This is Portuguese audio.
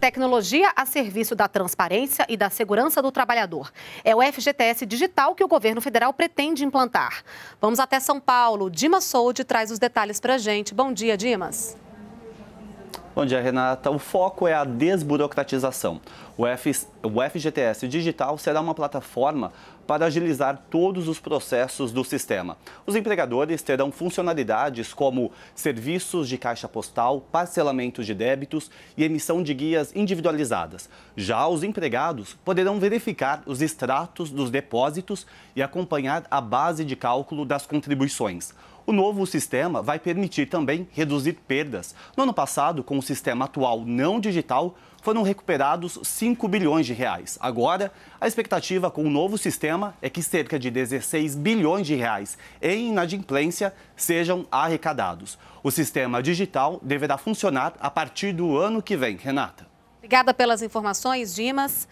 Tecnologia a serviço da transparência e da segurança do trabalhador. É o FGTS digital que o governo federal pretende implantar. Vamos até São Paulo. Dimas Soude traz os detalhes para a gente. Bom dia, Dimas. Bom dia, Renata. O foco é a desburocratização. O, FGTS Digital será uma plataforma para agilizar todos os processos do sistema. Os empregadores terão funcionalidades como serviços de caixa postal, parcelamento de débitos e emissão de guias individualizadas. Já os empregados poderão verificar os extratos dos depósitos e acompanhar a base de cálculo das contribuições. O novo sistema vai permitir também reduzir perdas. No ano passado, com o sistema atual não digital, foram recuperados 5 bilhões de reais. Agora, a expectativa com o novo sistema é que cerca de 16 bilhões de reais em inadimplência sejam arrecadados. O sistema digital deverá funcionar a partir do ano que vem. Renata. Obrigada pelas informações, Dimas.